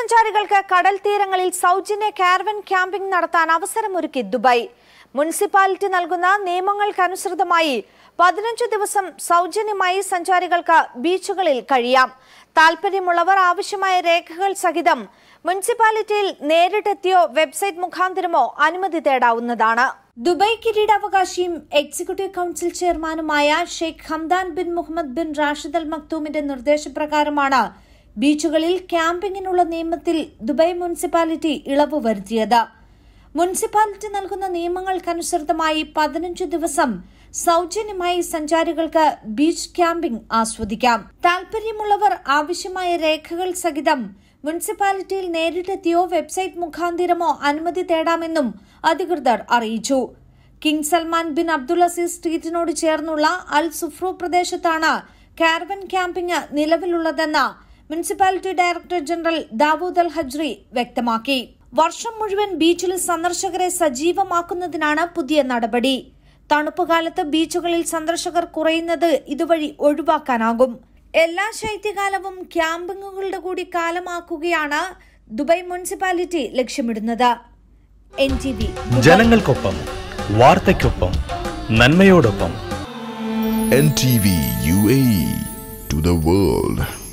വിനോദസഞ്ചാരികൾക്ക് കടൽ തീരങ്ങളിൽ സൗജന്യ കാർവൻ ക്യാമ്പിംഗ് നടത്താൻ അവസരമൊരുക്കി ദുബായ് മുനിസിപ്പാലിറ്റി നൽകുന്ന നിയമങ്ങൾക്കനുസൃതമായി പതിനഞ്ചു ദിവസം സൗജന്യമായി സഞ്ചാരികൾക്ക് ബീച്ചുകളിൽ കഴിയാം താൽപ്പര്യമുള്ളവർ ആവശ്യമായ രേഖകൾ സഹിതം മുനിസിപ്പാലിറ്റിയിൽ നേരിട്ടെത്തിയോ വെബ്സൈറ്റ് മുഖാന്തരമോ അനുമതി തേടാവുന്നതാണ് ദുബായ് കിരീടാവകാശിയും എക്സിക്യൂട്ടീവ് കൌൺസിൽ ചെയർമാനുമായ Sheikh Hamdan bin Mohammed bin Rashid Al മക്തൂമിന്റെ നിർദ്ദേശപ്രകാരമാണ് ബീച്ചുകളിൽ ക്യാമ്പിങ്ങിനുള്ള നിയമത്തിൽ ദുബായ് മുനിസിപ്പാലിറ്റി ഇളവ് വരുത്തിയത് മുനിസിപ്പാലിറ്റി നൽകുന്ന നിയമങ്ങൾക്കനുസൃതമായി പതിനഞ്ചു ദിവസം സൗജന്യമായി സഞ്ചാരികൾക്ക് ബീച്ച് ക്യാമ്പിംഗ് ആസ്വദിക്കാം താൽപര്യമുള്ളവർ ആവശ്യമായ രേഖകൾ സഹിതം മുനിസിപ്പാലിറ്റിയിൽ നേരിട്ടെത്തിയോ വെബ്സൈറ്റ് മുഖാന്തിരമോ അനുമതി തേടാമെന്നും അധികൃതർ അറിയിച്ചു കിങ് സൽമാൻ ബിൻ അസീസ് സ്ട്രീറ്റിനോട് ചേർന്നുള്ള അൽ സുഫ്രു പ്രദേശത്താണ് കാർവൻ ക്യാമ്പിംഗ് നിലവിലുള്ളതെന്ന് municipality director general Dawood Al Hajri വ്യക്തമാക്കി വർഷം മുഴുവൻ ബീച്ചിൽ സന്ദർശകരെ സജീവമാക്കുന്നതിനാണ് പുതിയ നടപടി തണുപ്പുകാലത്ത് ബീച്ചുകളിൽ സന്ദർശകർ കുറയുന്നത് ഇതുവഴി ഒഴിവാക്കാനാകും എല്ലാ ശൈത്യകാലവും ക്യാമ്പിങ്ങുകളുടെ കൂടി കാലമാക്കുകയാണ് ദുബായ് മുനിസിപ്പാലിറ്റി ലക്ഷ്യമിടുന്നത് എൻ ടി വി ജനങ്ങൾക്കൊപ്പം വാർത്തയ്ക്കൊപ്പം നന്മയോടൊപ്പം N T V U A to the world